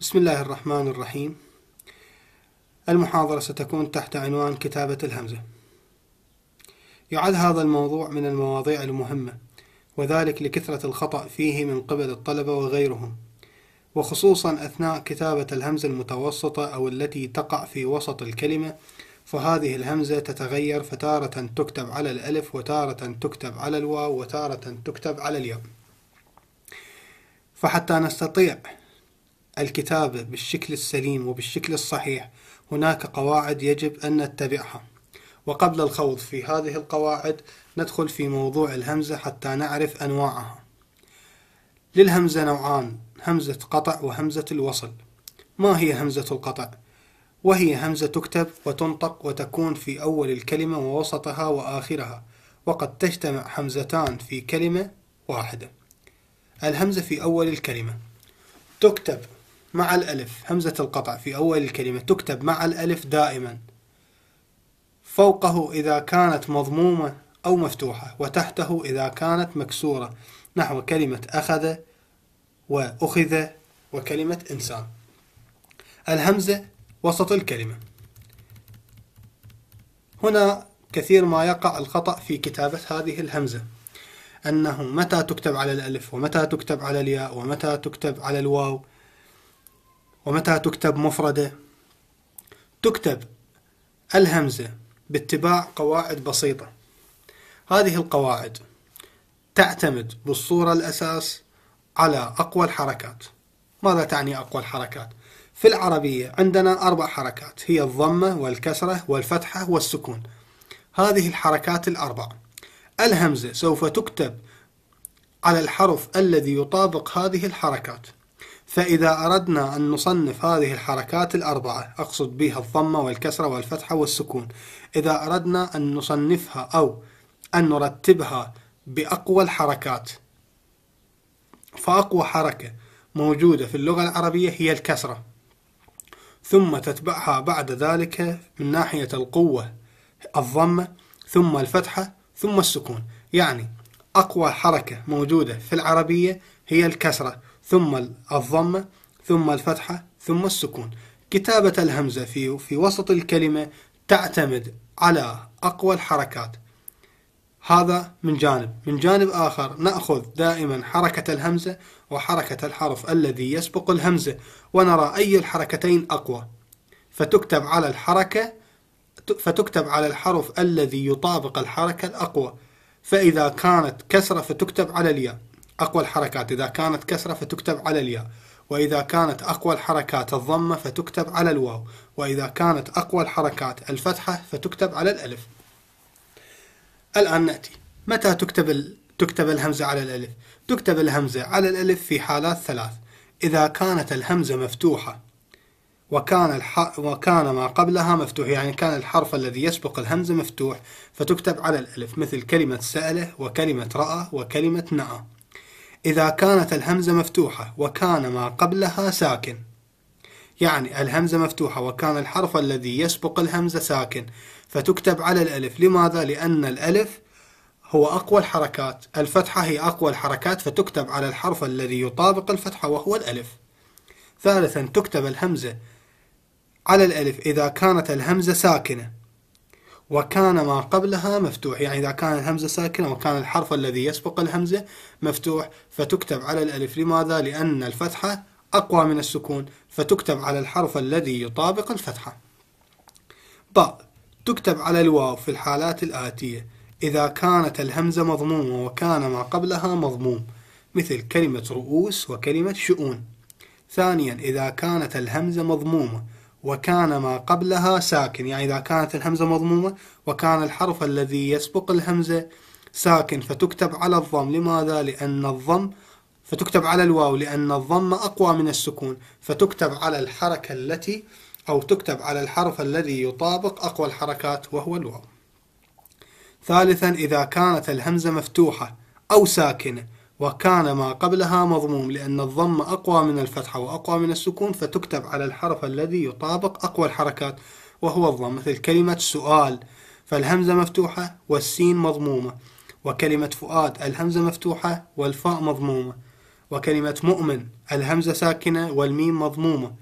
بسم الله الرحمن الرحيم المحاضرة ستكون تحت عنوان كتابة الهمزة يعد هذا الموضوع من المواضيع المهمة وذلك لكثرة الخطأ فيه من قبل الطلبة وغيرهم وخصوصا أثناء كتابة الهمزة المتوسطة أو التي تقع في وسط الكلمة فهذه الهمزة تتغير فتارة تكتب على الألف وتارة تكتب على الواو وتارة تكتب على الياء فحتى نستطيع الكتابة بالشكل السليم وبالشكل الصحيح هناك قواعد يجب أن نتبعها وقبل الخوض في هذه القواعد ندخل في موضوع الهمزة حتى نعرف أنواعها للهمزة نوعان همزة قطع وهمزة الوصل ما هي همزة القطع؟ وهي همزة تكتب وتنطق وتكون في أول الكلمة ووسطها وآخرها وقد تجتمع همزتان في كلمة واحدة الهمزة في أول الكلمة تكتب مع الألف همزة القطع في أول الكلمة تكتب مع الألف دائما فوقه إذا كانت مضمومة أو مفتوحة وتحته إذا كانت مكسورة نحو كلمة أخذ وأخذ وكلمة إنسان الهمزة وسط الكلمة هنا كثير ما يقع الخطأ في كتابة هذه الهمزة أنه متى تكتب على الألف ومتى تكتب على الياء ومتى تكتب على الواو ومتى تكتب مفردة تكتب الهمزة باتباع قواعد بسيطة هذه القواعد تعتمد بالصورة الأساس على أقوى الحركات ماذا تعني أقوى الحركات؟ في العربية عندنا أربع حركات هي الضمة والكسرة والفتحة والسكون هذه الحركات الأربع الهمزة سوف تكتب على الحرف الذي يطابق هذه الحركات فإذا أردنا أن نصنف هذه الحركات الأربعة أقصد بها الضمة والكسرة والفتحة والسكون إذا أردنا أن نصنفها أو أن نرتبها بأقوى الحركات فأقوى حركة موجودة في اللغة العربية هي الكسرة ثم تتبعها بعد ذلك من ناحية القوة الضمة ثم الفتحة ثم السكون يعني أقوى حركة موجودة في العربية هي الكسرة ثم الضمة ثم الفتحة ثم السكون كتابة الهمزة في في وسط الكلمة تعتمد على أقوى الحركات هذا من جانب من جانب آخر نأخذ دائما حركة الهمزة وحركة الحرف الذي يسبق الهمزة ونرى أي الحركتين أقوى فتكتب على الحركة فتكتب على الحرف الذي يطابق الحركة الأقوى فإذا كانت كسرة فتكتب على الياء أقوى الحركات إذا كانت كسرة فتكتب على الياء وإذا كانت أقوى الحركات الضمة فتكتب على الواو وإذا كانت أقوى الحركات الفتحة فتكتب على الألف الآن نأتي متى تكتب ال... تكتب الهمزة على الألف تكتب الهمزة على الألف في حالات ثلاث إذا كانت الهمزة مفتوحة وكان الح... وكان ما قبلها مفتوح يعني كان الحرف الذي يسبق الهمزة مفتوح فتكتب على الألف مثل كلمة سأله وكلمة رأى وكلمة نأى إذا كانت الهمزة مفتوحة وكان ما قبلها ساكن يعني الهمزة مفتوحة وكان الحرف الذي يسبق الهمزة ساكن فتكتب على الألف لماذا؟ لأن الألف هو أقوى الحركات الفتحة هي أقوى الحركات فتكتب على الحرف الذي يطابق الفتحة وهو الألف ثالثا تكتب الهمزة على الألف إذا كانت الهمزة ساكنة وكان ما قبلها مفتوح يعني إذا كان الهمزة ساكنة وكان الحرف الذي يسبق الهمزة مفتوح فتكتب على الألف لماذا؟ لأن الفتحة أقوى من السكون فتكتب على الحرف الذي يطابق الفتحة باء تكتب على الواو في الحالات الآتية إذا كانت الهمزة مضمومة وكان ما قبلها مضموم مثل كلمة رؤوس وكلمة شؤون ثانيا إذا كانت الهمزة مضمومة وكان ما قبلها ساكن يعني إذا كانت الهمزة مضمومة وكان الحرف الذي يسبق الهمزة ساكن فتكتب على الضم لماذا؟ لأن الضم فتكتب على الواو لأن الضم أقوى من السكون فتكتب على الحركة التي أو تكتب على الحرف الذي يطابق أقوى الحركات وهو الواو ثالثا إذا كانت الهمزة مفتوحة أو ساكنة وكان ما قبلها مضموم لأن الضم أقوى من الفتحة وأقوى من السكون فتكتب على الحرف الذي يطابق أقوى الحركات وهو الضم مثل كلمة سؤال فالهمزة مفتوحة والسين مضمومة وكلمة فؤاد الهمزة مفتوحة والفاء مضمومة وكلمة مؤمن الهمزة ساكنة والميم مضمومة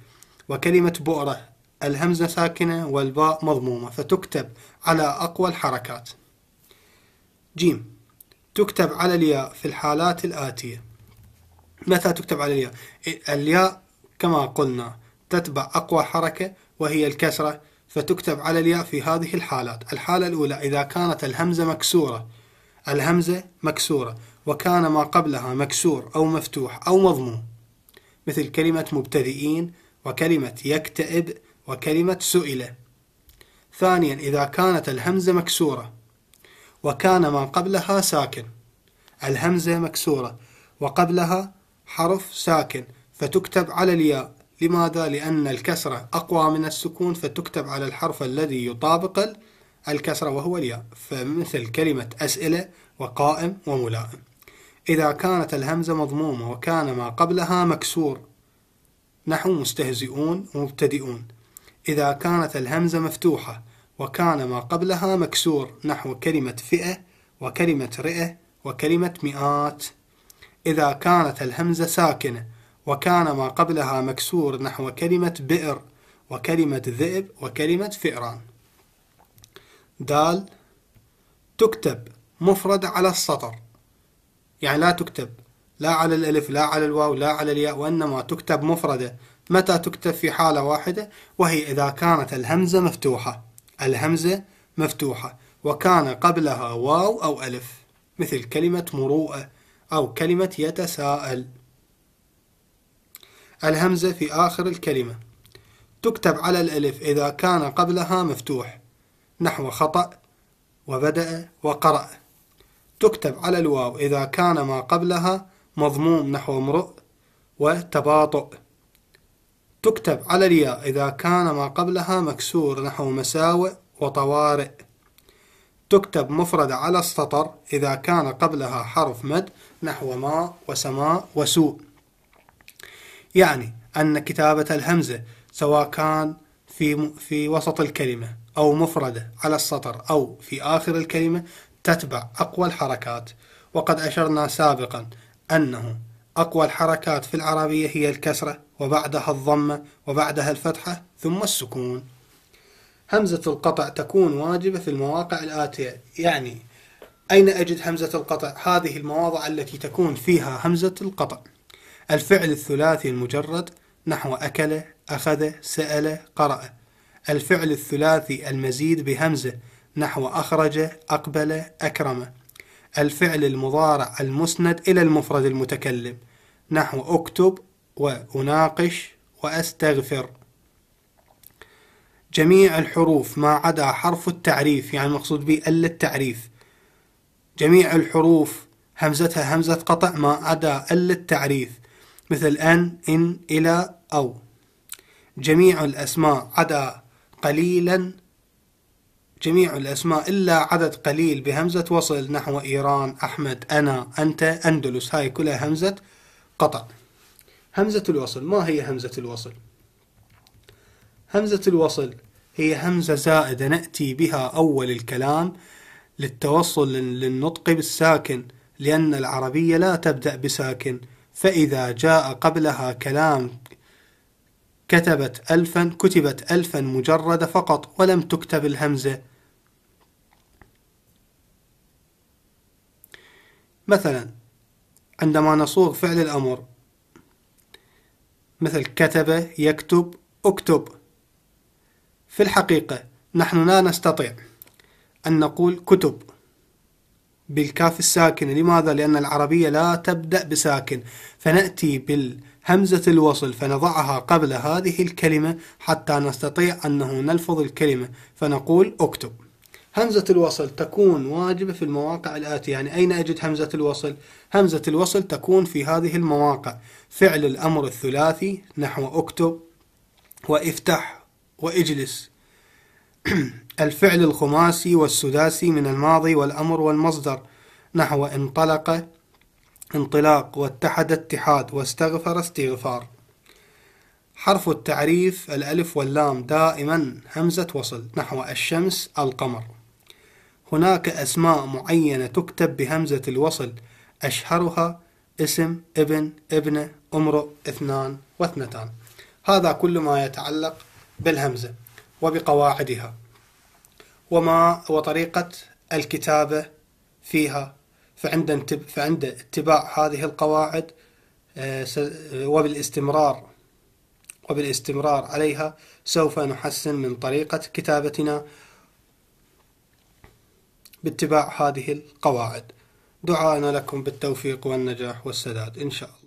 وكلمة بؤرة الهمزة ساكنة والباء مضمومة فتكتب على أقوى الحركات جيم تكتب على الياء في الحالات الآتية متى تكتب على الياء الياء كما قلنا تتبع أقوى حركة وهي الكسرة فتكتب على الياء في هذه الحالات الحالة الأولى إذا كانت الهمزة مكسورة الهمزة مكسورة وكان ما قبلها مكسور أو مفتوح أو مضموم مثل كلمة مبتدئين وكلمة يكتئب وكلمة سئل ثانيا إذا كانت الهمزة مكسورة وكان ما قبلها ساكن الهمزة مكسورة وقبلها حرف ساكن فتكتب على الياء لماذا؟ لأن الكسرة أقوى من السكون فتكتب على الحرف الذي يطابق الكسرة وهو الياء فمثل كلمة أسئلة وقائم وملائم إذا كانت الهمزة مضمومة وكان ما قبلها مكسور نحو مستهزئون ومبتدئون إذا كانت الهمزة مفتوحة وكان ما قبلها مكسور نحو كلمة فئة وكلمة رئة وكلمة مئات إذا كانت الهمزة ساكنة وكان ما قبلها مكسور نحو كلمة بئر وكلمة ذئب وكلمة فئران دال تكتب مفرد على السطر يعني لا تكتب لا على الألف لا على الواو لا على الياء وإنما تكتب مفردة متى تكتب في حالة واحدة وهي إذا كانت الهمزة مفتوحة الهمزة مفتوحة وكان قبلها واو أو ألف مثل كلمة مروءة أو كلمة يتساءل الهمزة في آخر الكلمة تكتب على الألف إذا كان قبلها مفتوح نحو خطأ وبدأ وقرأ تكتب على الواو إذا كان ما قبلها مضموم نحو امرؤ وتباطؤ تكتب على الياء إذا كان ما قبلها مكسور نحو مساوئ وطوارئ تكتب مفردة على السطر إذا كان قبلها حرف مد نحو ماء وسماء وسوء يعني أن كتابة الهمزة سواء كان في, في وسط الكلمة أو مفردة على السطر أو في آخر الكلمة تتبع أقوى الحركات وقد أشرنا سابقا أنه أقوى الحركات في العربية هي الكسرة وبعدها الضمة وبعدها الفتحة ثم السكون همزة القطع تكون واجبة في المواقع الآتية يعني أين أجد همزة القطع؟ هذه المواضع التي تكون فيها همزة القطع الفعل الثلاثي المجرد نحو أكل أخذ سأل قرأ الفعل الثلاثي المزيد بهمزة نحو أخرج أقبل أكرم الفعل المضارع المسند إلى المفرد المتكلم نحو أكتب وأناقش وأستغفر جميع الحروف ما عدا حرف التعريف يعني المقصود به ألا التعريف جميع الحروف همزتها همزة قطع ما عدا ألا التعريف مثل أن إن إلى أو جميع الأسماء عدا قليلا جميع الأسماء إلا عدد قليل بهمزة وصل نحو إيران أحمد أنا أنت أندلس هاي كلها همزة قطع همزة الوصل ما هي همزة الوصل همزة الوصل هي همزة زائدة نأتي بها أول الكلام للتوصل للنطق بالساكن لأن العربية لا تبدأ بساكن فإذا جاء قبلها كلام كتبت ألفا كتبت ألفا مجردة فقط ولم تكتب الهمزة مثلا عندما نصوغ فعل الأمر مثل كتب يكتب اكتب في الحقيقة نحن لا نستطيع أن نقول كتب بالكاف الساكنة لماذا؟ لأن العربية لا تبدأ بساكن فنأتي بالهمزة الوصل فنضعها قبل هذه الكلمة حتى نستطيع أنه نلفظ الكلمة فنقول اكتب همزة الوصل تكون واجبة في المواقع الآتية يعني أين أجد همزة الوصل؟ همزة الوصل تكون في هذه المواقع فعل الأمر الثلاثي نحو اكتب وافتح واجلس الفعل الخماسي والسداسي من الماضي والأمر والمصدر نحو انطلق انطلاق واتحد اتحاد واستغفر استغفار حرف التعريف الألف واللام دائما همزة وصل نحو الشمس القمر هناك أسماء معينة تكتب بهمزة الوصل أشهرها اسم ابن ابنة امرؤ اثنان واثنتان هذا كل ما يتعلق بالهمزة وبقواعدها وما وطريقة الكتابة فيها فعند فعند اتباع هذه القواعد آه، وبالاستمرار وبالاستمرار عليها سوف نحسن من طريقة كتابتنا باتباع هذه القواعد دعاءنا لكم بالتوفيق والنجاح والسداد إن شاء الله